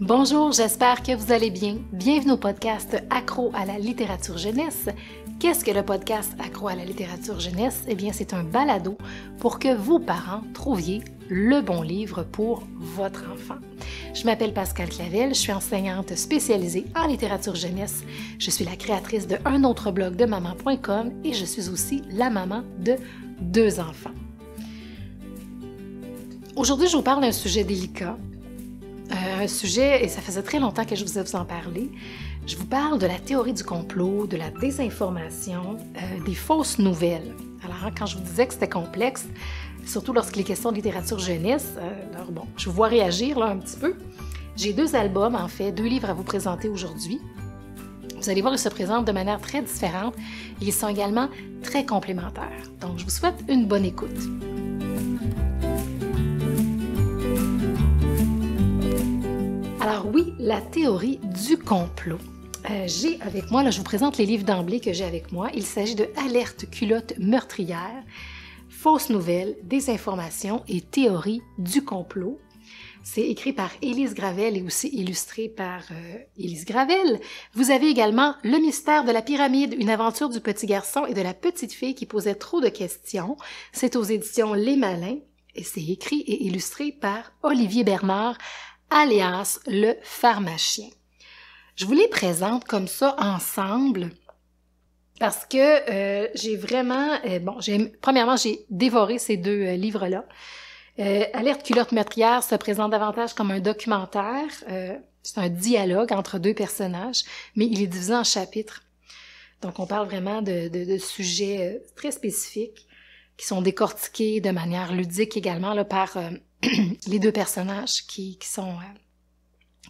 Bonjour, j'espère que vous allez bien. Bienvenue au podcast Accro à la littérature jeunesse. Qu'est-ce que le podcast Accro à la littérature jeunesse Eh bien, c'est un balado pour que vos parents, trouviez le bon livre pour votre enfant. Je m'appelle Pascal Clavel, je suis enseignante spécialisée en littérature jeunesse. Je suis la créatrice de un autre blog de maman.com et je suis aussi la maman de deux enfants. Aujourd'hui, je vous parle d'un sujet délicat, sujet, et ça faisait très longtemps que je voulais vous en parler. Je vous parle de la théorie du complot, de la désinformation, euh, des fausses nouvelles. Alors, quand je vous disais que c'était complexe, surtout lorsqu'il est question de littérature jeunesse, euh, alors bon, je vous vois réagir là un petit peu. J'ai deux albums, en fait, deux livres à vous présenter aujourd'hui. Vous allez voir, ils se présentent de manière très différente et ils sont également très complémentaires. Donc, je vous souhaite une bonne écoute. Alors oui, la théorie du complot. Euh, j'ai avec moi, là je vous présente les livres d'emblée que j'ai avec moi. Il s'agit de Alerte culotte meurtrière, Fausses nouvelles, Désinformation et Théorie du complot. C'est écrit par Élise Gravel et aussi illustré par elise euh, Élise Gravel. Vous avez également Le mystère de la pyramide, une aventure du petit garçon et de la petite fille qui posait trop de questions. C'est aux éditions Les Malins et c'est écrit et illustré par Olivier Bernard alias le pharmacien. Je vous les présente comme ça ensemble parce que euh, j'ai vraiment, euh, bon, j'ai, premièrement, j'ai dévoré ces deux euh, livres-là. Alerte culotte meurtrière se présente davantage comme un documentaire, c'est un dialogue entre deux personnages, mais il est divisé en chapitres. Donc on parle vraiment de, sujets très spécifiques qui sont décortiqués de manière ludique également là, par les deux personnages qui, qui sont euh,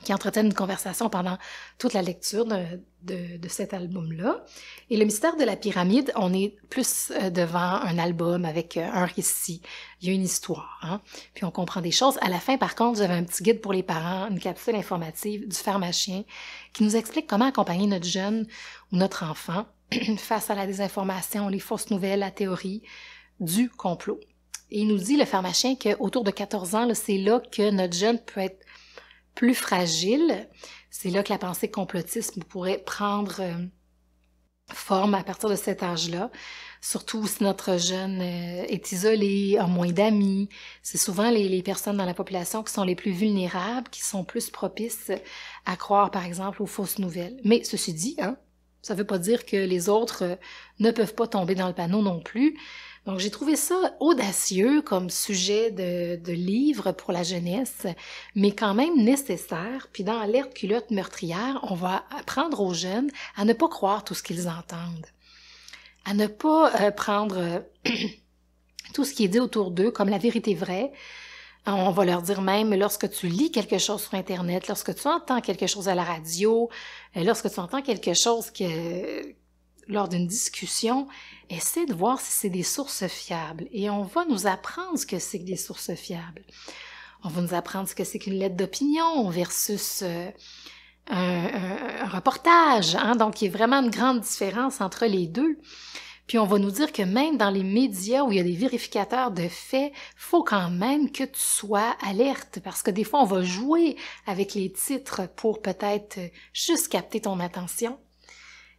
qui entretiennent une conversation pendant toute la lecture de, de, cet album-là. Et le mystère de la pyramide, on est plus euh, devant un album avec euh, un récit. Il y a une histoire, hein? puis on comprend des choses. À la fin, par contre, j'avais un petit guide pour les parents, une capsule informative du pharmacien qui nous explique comment accompagner notre jeune ou notre enfant face à la désinformation, les fausses nouvelles, la théorie du complot. Et il nous dit, le pharmacien, qu'autour de 14 ans, c'est là que notre jeune peut être plus fragile. C'est là que la pensée complotisme pourrait prendre euh, forme à partir de cet âge-là. Surtout si notre jeune euh, est isolé, a moins d'amis. C'est souvent les, personnes dans la population qui sont les plus vulnérables, qui sont plus propices à croire, par exemple, aux fausses nouvelles. Mais ceci dit, hein, ça ne veut pas dire que les autres euh, ne peuvent pas tomber dans le panneau non plus. Donc j'ai trouvé ça audacieux comme sujet de, de, livre pour la jeunesse, mais quand même nécessaire. Puis dans Alerte culotte meurtrière, on va apprendre aux jeunes à ne pas croire tout ce qu'ils entendent, à ne pas euh, prendre euh, tout ce qui est dit autour d'eux comme la vérité vraie, on va leur dire même lorsque tu lis quelque chose sur Internet, lorsque tu entends quelque chose à la radio, euh, lorsque tu entends quelque chose que, lors d'une discussion, essaie de voir si c'est des sources fiables et on va nous apprendre ce que c'est que des sources fiables. On va nous apprendre ce que c'est qu'une lettre d'opinion versus euh, un, reportage. Hein. Donc, il y a vraiment une grande différence entre les deux. Puis on va nous dire que même dans les médias où il y a des vérificateurs de faits, faut quand même que tu sois alerte parce que des fois on va jouer avec les titres pour peut-être euh, juste capter ton attention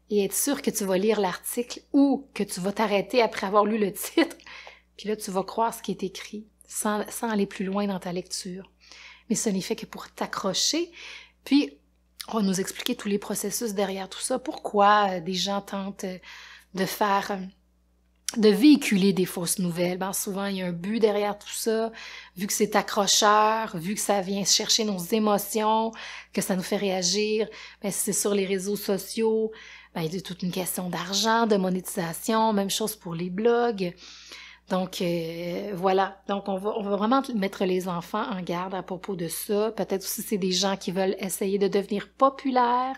et être sûr que tu vas lire l'article ou que tu vas t'arrêter après avoir lu le titre, puis là tu vas croire ce qui est écrit sans, sans aller plus loin dans ta lecture. Mais ce n'est fait que pour t'accrocher, puis on va nous expliquer tous les processus derrière tout ça, pourquoi euh, des gens tentent euh, de faire euh, de véhiculer des fausses nouvelles. Ben, souvent, il y a un but derrière tout ça, vu que c'est accrocheur, vu que ça vient chercher nos émotions, que ça nous fait réagir, ben, c'est sur les réseaux sociaux, ben, a toute une question d'argent, de monétisation, même chose pour les blogs. Donc euh, voilà, donc on va, on va, vraiment mettre les enfants en garde à propos de ça. Peut-être aussi c'est des gens qui veulent essayer de devenir populaires.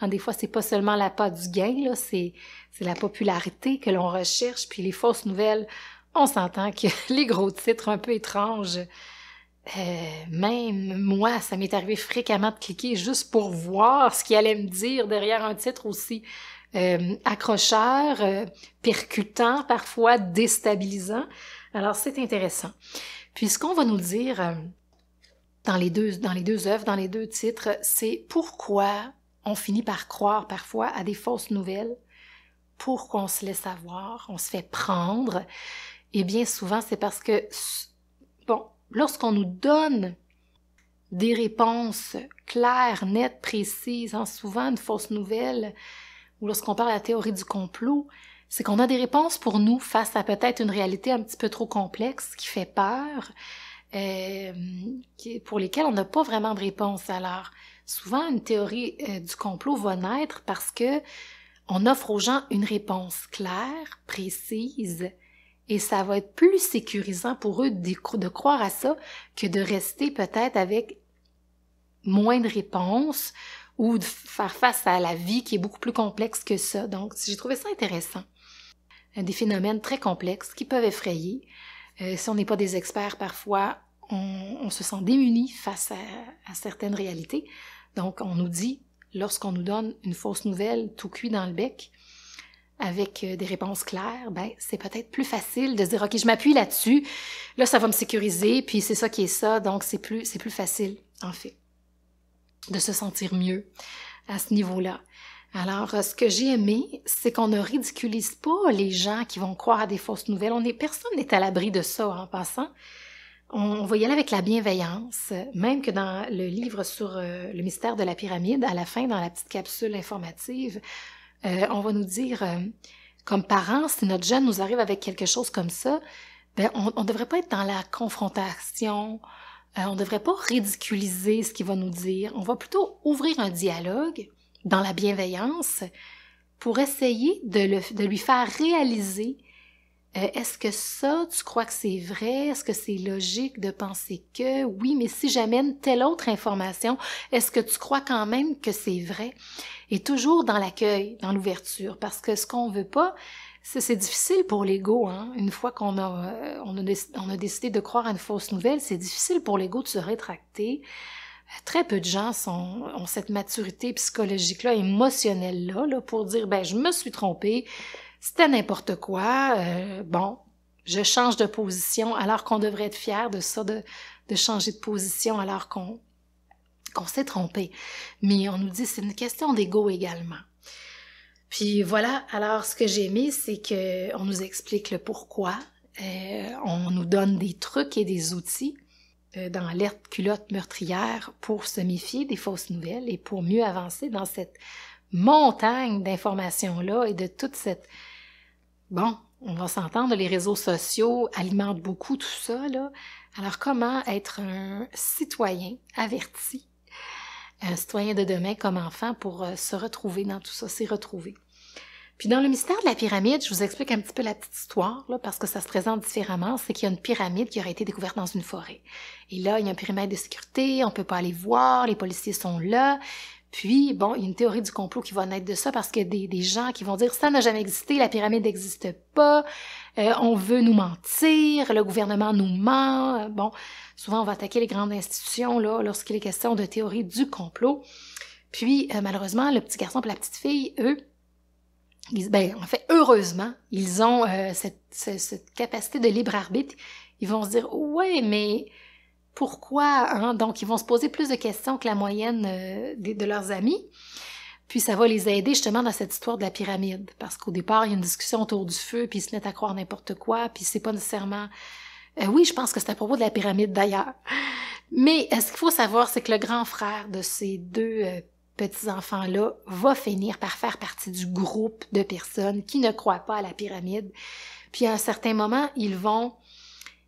Hein, des fois c'est pas seulement la pas du gain là, c'est c'est la popularité que l'on recherche. Puis les fausses nouvelles, on s'entend que les gros titres un peu étranges euh, même moi, ça m'est arrivé fréquemment de cliquer juste pour voir ce qu'il allait me dire derrière un titre aussi euh, accrocheur, euh, percutant, parfois déstabilisant. Alors c'est intéressant. Puis ce qu'on va nous dire dans les deux dans les deux œuvres, dans les deux titres, c'est pourquoi on finit par croire parfois à des fausses nouvelles, pour qu'on se laisse avoir, on se fait prendre. Et eh bien souvent, c'est parce que bon, lorsqu'on nous donne des réponses claires, nettes, précises, en hein, souvent une fausse nouvelle, ou lorsqu'on parle de la théorie du complot, c'est qu'on a des réponses pour nous face à peut-être une réalité un petit peu trop complexe qui fait peur, euh, pour lesquelles on n'a pas vraiment de réponse. Alors, souvent, une théorie euh, du complot va naître parce que on offre aux gens une réponse claire, précise, et ça va être plus sécurisant pour eux de croire à ça que de rester peut-être avec moins de réponses ou de faire face à la vie qui est beaucoup plus complexe que ça. Donc, j'ai trouvé ça intéressant. Euh, des phénomènes très complexes qui peuvent effrayer. Euh, si on n'est pas des experts, parfois, on, se sent démunis face à certaines réalités. Donc, on nous dit, lorsqu'on nous donne une fausse nouvelle tout cuit dans le bec, avec euh, des réponses claires, ben c'est peut-être plus facile de dire ok je m'appuie là-dessus, là ça va me sécuriser, puis c'est ça qui est ça, donc c'est plus c'est plus facile en fait de se sentir mieux à ce niveau-là. Alors, euh, ce que j'ai aimé, c'est qu'on ne ridiculise pas les gens qui vont croire à des fausses nouvelles. On est, personne n'est à l'abri de ça hein, en passant. On, va y aller avec la bienveillance, même que dans le livre sur euh, le mystère de la pyramide, à la fin, dans la petite capsule informative, euh, on va nous dire, euh, comme parents, si notre jeune nous arrive avec quelque chose comme ça, ben, on ne devrait pas être dans la confrontation, euh, on devrait pas ridiculiser ce qu'il va nous dire. On va plutôt ouvrir un dialogue dans la bienveillance pour essayer de, le, de lui faire réaliser euh, est-ce que ça, tu crois que c'est vrai? Est-ce que c'est logique de penser que oui, mais si j'amène telle autre information, est-ce que tu crois quand même que c'est vrai? Et toujours dans l'accueil, dans l'ouverture, parce que ce qu'on veut pas, c'est difficile pour l'ego. Hein? Une fois qu'on a, euh, on a, décidé de croire à une fausse nouvelle, c'est difficile pour l'ego de se rétracter. Très peu de gens sont, ont cette maturité psychologique-là, émotionnelle-là, pour dire, ben, je me suis trompée, c'était n'importe quoi. Euh, bon, je change de position alors qu'on devrait être fier de ça, de, de changer de position alors qu'on qu'on s'est trompé. Mais on nous dit c'est une question d'ego également. Puis voilà, alors ce que j'ai mis, c'est qu'on nous explique le pourquoi, euh, on nous donne des trucs et des outils euh, dans l'alerte culotte meurtrière pour se méfier des fausses nouvelles et pour mieux avancer dans cette montagne d'informations-là et de toute cette Bon, on va s'entendre, les réseaux sociaux alimentent beaucoup tout ça. Alors comment être un citoyen averti, un citoyen de demain comme enfant pour euh, se retrouver dans tout ça, s'y retrouver? Puis dans le mystère de la pyramide, je vous explique un petit peu la petite histoire, parce que ça se présente différemment. C'est qu'il y a une pyramide qui aurait été découverte dans une forêt. Et là, il y a un pyramide de sécurité, on peut pas aller voir, les policiers sont là. Puis, bon, il y a une théorie du complot qui va naître de ça parce que des, des, gens qui vont dire ça n'a jamais existé, la pyramide n'existe pas, euh, on veut nous mentir, le gouvernement nous ment. Euh, bon, souvent on va attaquer les grandes institutions là, lorsqu'il est question de théorie du complot. Puis, euh, malheureusement, le petit garçon et la petite fille, eux, ils, ben, en fait, heureusement, ils ont cette, cette, cette capacité de libre arbitre. Ils vont se dire, ouais, mais pourquoi, hein? donc ils vont se poser plus de questions que la moyenne euh, de, leurs amis. Puis ça va les aider justement dans cette histoire de la pyramide, parce qu'au départ, il y a une discussion autour du feu, puis ils se mettent à croire n'importe quoi, puis c'est pas nécessairement... Euh, oui, je pense que c'est à propos de la pyramide d'ailleurs. Mais euh, ce qu'il faut savoir, c'est que le grand frère de ces deux petits-enfants-là va finir par faire partie du groupe de personnes qui ne croient pas à la pyramide. Puis à un certain moment, ils vont,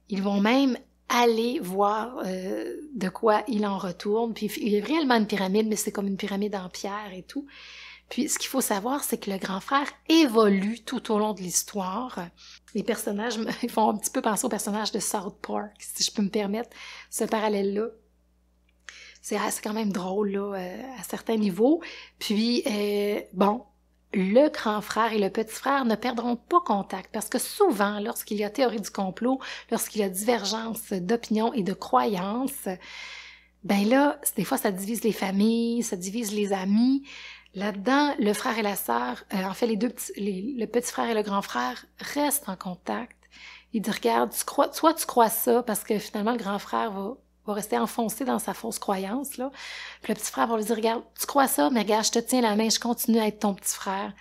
ils vont même aller voir euh, de quoi il en retourne. Puis il y a réellement une pyramide, mais c'est comme une pyramide en pierre et tout. Puis ce qu'il faut savoir, c'est que le grand frère évolue tout au long de l'histoire. Les personnages ils font un petit peu penser au personnage de South Park, si je peux me permettre ce parallèle-là. C'est ah, quand même drôle là, euh, à certains niveaux. Puis, euh, bon, le grand frère et le petit frère ne perdront pas contact parce que souvent, lorsqu'il y a théorie du complot, lorsqu'il y a divergence d'opinion et de croyances, ben là, des fois, ça divise les familles, ça divise les amis. Là-dedans, le frère et la sœur, euh, en fait, les deux petits, le petit frère et le grand frère restent en contact. Ils disent, regarde, tu crois, soit tu crois ça parce que finalement, le grand frère va va rester enfoncé dans sa fausse croyance. Là. Puis le petit frère va lui dire, regarde, tu crois ça, mais regarde, je te tiens la main, je continue à être ton petit frère.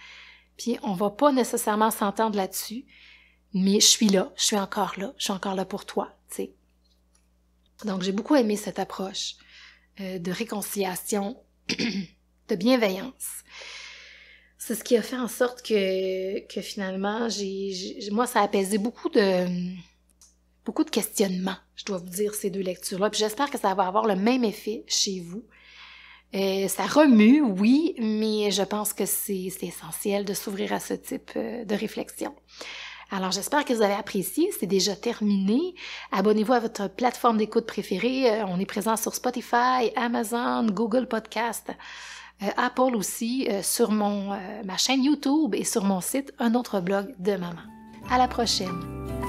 Puis on va pas nécessairement s'entendre là-dessus, mais je suis là, je suis encore là, je suis encore là pour toi. sais Donc j'ai beaucoup aimé cette approche euh, de réconciliation, de bienveillance. C'est ce qui a fait en sorte que, que finalement, j'ai, moi, ça a apaisé beaucoup de, beaucoup de questionnements, je dois vous dire, ces deux lectures-là. Puis j'espère que ça va avoir le même effet chez vous. Euh, ça remue, oui, mais je pense que c'est essentiel de s'ouvrir à ce type euh, de réflexion. Alors j'espère que vous avez apprécié, c'est déjà terminé. Abonnez-vous à votre plateforme d'écoute préférée. Euh, on est présent sur Spotify, Amazon, Google Podcast, Apple aussi, sur mon, ma chaîne YouTube et sur mon site Un autre blog de maman. À la prochaine.